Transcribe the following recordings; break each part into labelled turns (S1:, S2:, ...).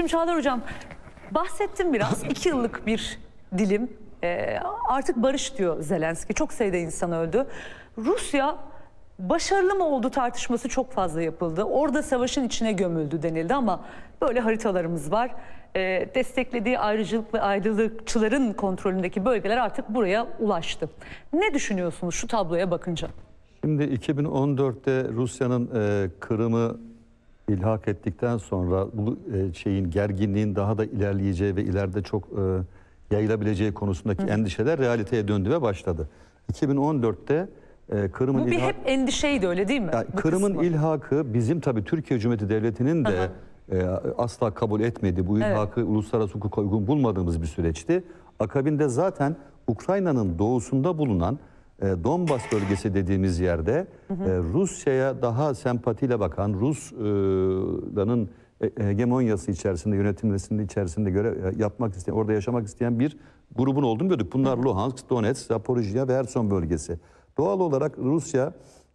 S1: Şimdi Çağlar Hocam bahsettim biraz. iki yıllık bir dilim. Ee, artık barış diyor Zelenski. Çok sayıda insan öldü. Rusya başarılı mı oldu tartışması çok fazla yapıldı. Orada savaşın içine gömüldü denildi ama böyle haritalarımız var. Ee, desteklediği ayrıcılıklı ayrılıkçıların kontrolündeki bölgeler artık buraya ulaştı. Ne düşünüyorsunuz şu tabloya bakınca? Şimdi 2014'te Rusya'nın e, Kırım'ı ilhak ettikten sonra bu e, şeyin gerginliğin daha da ilerleyeceği ve ileride çok e, yayılabileceği konusundaki Hı. endişeler realiteye döndü ve başladı. 2014'te e, Kırım'ın Bu bir ilhak... hep endişeydi öyle değil mi? Yani Kırım'ın ilhakı bizim tabii Türkiye Cumhuriyeti Devleti'nin de Aha. asla kabul etmedi bu ilhakı evet. uluslararası hukuka uygun bulmadığımız bir süreçti. Akabinde zaten Ukrayna'nın doğusunda bulunan e, Donbas bölgesi dediğimiz yerde hı hı. E, Rusya'ya daha sempatiyle bakan Rusların e, e, hegemonyası içerisinde yönetilmesinin içerisinde göre e, yapmak isteyen orada yaşamak isteyen bir grubun olduğunu gördük. Bunlar hı hı. Luhansk, Donetsk, Zaporijya ve Erson bölgesi. Doğal olarak Rusya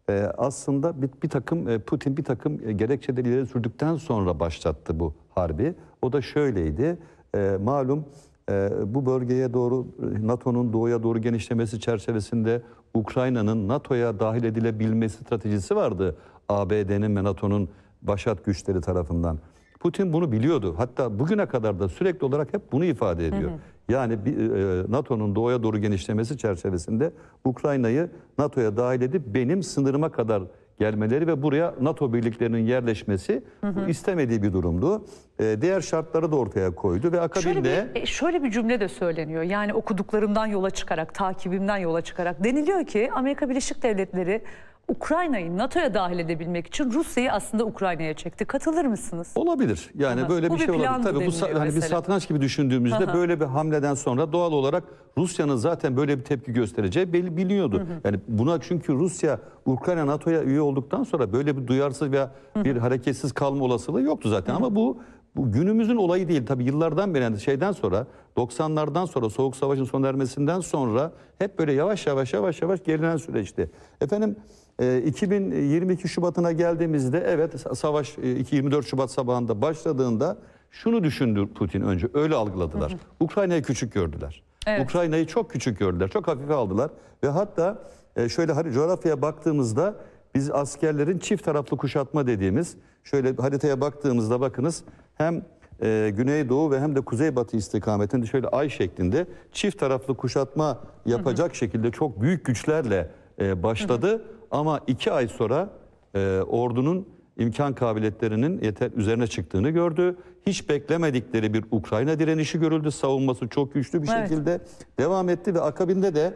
S1: e, aslında bir, bir takım e, Putin bir takım e, gerekçeleri sürdükten sonra başlattı bu harbi. O da şöyleydi. E, malum ee, bu bölgeye doğru NATO'nun doğuya doğru genişlemesi çerçevesinde Ukrayna'nın NATO'ya dahil edilebilmesi stratejisi vardı ABD'nin ve NATO'nun başat güçleri tarafından. Putin bunu biliyordu. Hatta bugüne kadar da sürekli olarak hep bunu ifade ediyor. Hı hı. Yani e, NATO'nun doğuya doğru genişlemesi çerçevesinde Ukrayna'yı NATO'ya dahil edip benim sınırıma kadar gelmeleri ve buraya NATO birliklerinin yerleşmesi hı hı. istemediği bir durumdu. E, diğer şartları da ortaya koydu ve akabinde... Şöyle bir, e, şöyle bir cümle de söyleniyor. Yani okuduklarımdan yola çıkarak, takibimden yola çıkarak deniliyor ki Amerika Birleşik Devletleri Ukrayna'yı NATO'ya dahil edebilmek için Rusya'yı aslında Ukrayna'ya çekti. Katılır mısınız? Olabilir. Yani Aha. böyle bu bir, bir şey olabilir. Tabii bu hani bir satranç gibi düşündüğümüzde Aha. böyle bir hamleden sonra doğal olarak Rusya'nın zaten böyle bir tepki göstereceği belli biliniyordu. Hı hı. Yani buna çünkü Rusya Ukrayna NATO'ya üye olduktan sonra böyle bir duyarsız veya bir hareketsiz kalma olasılığı yoktu zaten hı hı. ama bu bu günümüzün olayı değil. tabii. yıllardan beri şeyden sonra 90'lardan sonra Soğuk Savaş'ın sona ermesinden sonra hep böyle yavaş yavaş yavaş yavaş gerilen süreçti. Efendim 2022 ee, Şubat'ına geldiğimizde evet savaş 24 e, Şubat sabahında başladığında şunu düşündü Putin önce öyle algıladılar. Ukrayna'yı küçük gördüler. Evet. Ukrayna'yı çok küçük gördüler. Çok hafife aldılar ve hatta e, şöyle hani coğrafyaya baktığımızda biz askerlerin çift taraflı kuşatma dediğimiz şöyle haritaya baktığımızda bakınız hem e, Güneydoğu ve hem de Kuzeybatı istikametinde şöyle ay şeklinde çift taraflı kuşatma yapacak hı hı. şekilde çok büyük güçlerle e, başladı. Hı hı ama iki ay sonra e, ordunun imkan kabiliyetlerinin yeter üzerine çıktığını gördü. Hiç beklemedikleri bir Ukrayna direnişi görüldü. Savunması çok güçlü bir evet. şekilde devam etti ve akabinde de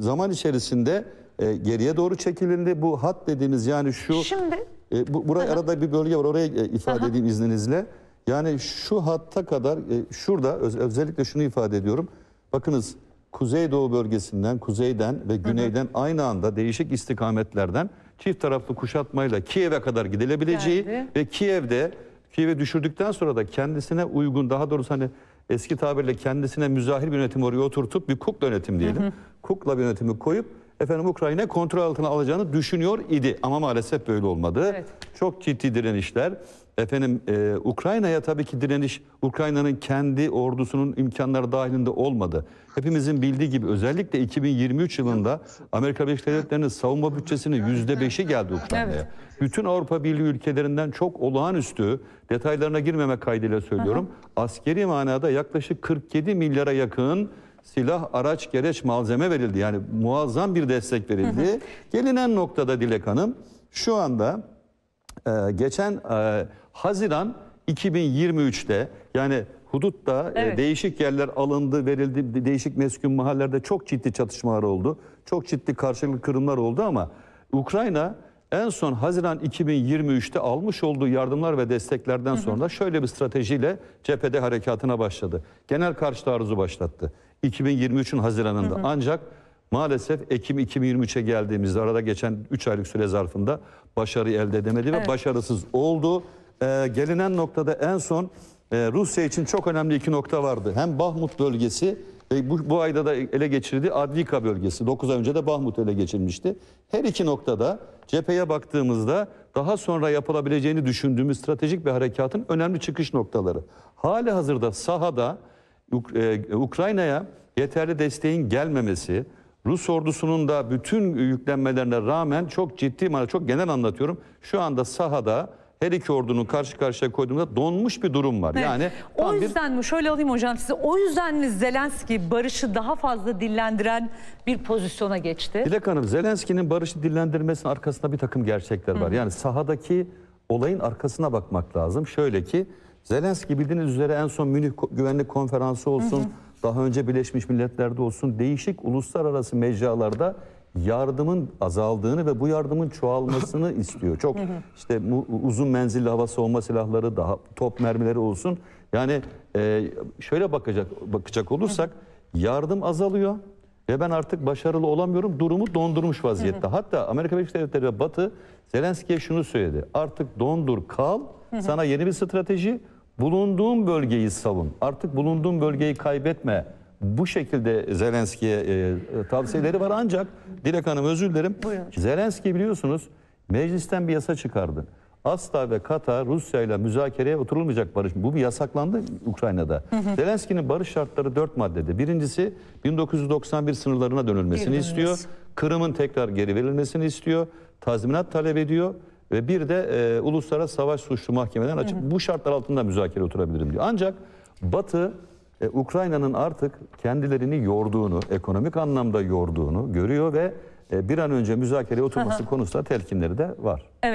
S1: zaman içerisinde e, geriye doğru çekilindi. Bu hat dediğimiz yani şu Şimdi e, bu buraya arada bir bölge var. Oraya e, ifade Aha. edeyim izninizle. Yani şu hatta kadar e, şurada öz, özellikle şunu ifade ediyorum. Bakınız Kuzeydoğu bölgesinden, kuzeyden ve güneyden hı hı. aynı anda değişik istikametlerden çift taraflı kuşatmayla Kiev'e kadar gidilebileceği Geldi. ve Kiev'de Kiev'i düşürdükten sonra da kendisine uygun daha doğrusu hani eski tabirle kendisine müzahir bir yönetim oraya oturtup bir kukla yönetim diyelim. Hı hı. Kukla bir yönetimi koyup efendim Ukrayna kontrol altına alacağını düşünüyor idi ama maalesef böyle olmadı. Evet. Çok ciddi direnişler Efendim e, Ukrayna'ya tabii ki direniş Ukrayna'nın kendi ordusunun imkanları dahilinde olmadı. Hepimizin bildiği gibi özellikle 2023 yılında Amerika Birleşik Devletleri'nin savunma bütçesinin %5'i geldi Ukrayna'ya. Evet. Bütün Avrupa Birliği ülkelerinden çok olağanüstü detaylarına girmemek kaydıyla söylüyorum. Hı Askeri manada yaklaşık 47 milyara yakın silah, araç, gereç, malzeme verildi. Yani muazzam bir destek verildi. Hı hı. Gelinen noktada Dilek Hanım şu anda e, geçen e, Haziran 2023'te yani hudutta e, evet. e, değişik yerler alındı, verildi, değişik meskun mahallelerde çok ciddi çatışmalar oldu. Çok ciddi karşılıklı kırımlar oldu ama Ukrayna en son Haziran 2023'te almış olduğu yardımlar ve desteklerden hı hı. sonra şöyle bir stratejiyle cephede harekatına başladı. Genel karşı taarruzu başlattı. 2023'ün Haziran'ında hı hı. ancak Maalesef Ekim 2023'e geldiğimizde arada geçen 3 aylık süre zarfında başarı elde edemedi ve başarısız oldu. Ee, gelinen noktada en son e, Rusya için çok önemli iki nokta vardı. Hem Bahmut bölgesi ve bu, bu ayda da ele geçirdiği Advika bölgesi. 9 ay önce de Bahmut ele geçirmişti. Her iki noktada cepheye baktığımızda daha sonra yapılabileceğini düşündüğümüz stratejik bir harekatın önemli çıkış noktaları. Hali hazırda sahada Uk- e, Ukrayna'ya yeterli desteğin gelmemesi, Rus ordusunun da bütün yüklenmelerine rağmen çok ciddi manada çok genel anlatıyorum. Şu anda sahada her iki ordunun karşı karşıya koyduğunda donmuş bir durum var. Evet. Yani o yüzden bir... mi şöyle alayım hocam size o yüzden mi Zelenski barışı daha fazla dillendiren bir pozisyona geçti? Dilek Hanım Zelenski'nin barışı dillendirmesinin arkasında bir takım gerçekler var. Hı. Yani sahadaki olayın arkasına bakmak lazım. Şöyle ki Zelenski bildiğiniz üzere en son Münih Güvenlik Konferansı olsun hı hı daha önce Birleşmiş Milletler'de olsun değişik uluslararası mecralarda yardımın azaldığını ve bu yardımın çoğalmasını istiyor. Çok işte uzun menzilli hava savunma silahları daha top mermileri olsun. Yani e, şöyle bakacak bakacak olursak yardım azalıyor ve ben artık başarılı olamıyorum durumu dondurmuş vaziyette. Hatta Amerika Birleşik Devletleri ve Batı Zelenski'ye şunu söyledi. Artık dondur kal sana yeni bir strateji Bulunduğun bölgeyi savun. Artık bulunduğun bölgeyi kaybetme. Bu şekilde Zelenski'ye e, e, tavsiyeleri var. Ancak Dilek Hanım özür dilerim. Buyurun. Zelenski biliyorsunuz meclisten bir yasa çıkardı. Asla ve Katar Rusya ile müzakereye oturulmayacak barış. Bu bir yasaklandı Ukrayna'da. Zelenski'nin barış şartları dört maddede. Birincisi 1991 sınırlarına dönülmesini Girilmez. istiyor. Kırım'ın tekrar geri verilmesini istiyor. Tazminat talep ediyor ve bir de e, uluslararası savaş suçlu mahkemeden açık bu şartlar altında müzakere oturabilirim diyor. Ancak Batı e, Ukrayna'nın artık kendilerini yorduğunu, ekonomik anlamda yorduğunu görüyor ve e, bir an önce müzakereye oturması konusunda telkinleri de var. Evet.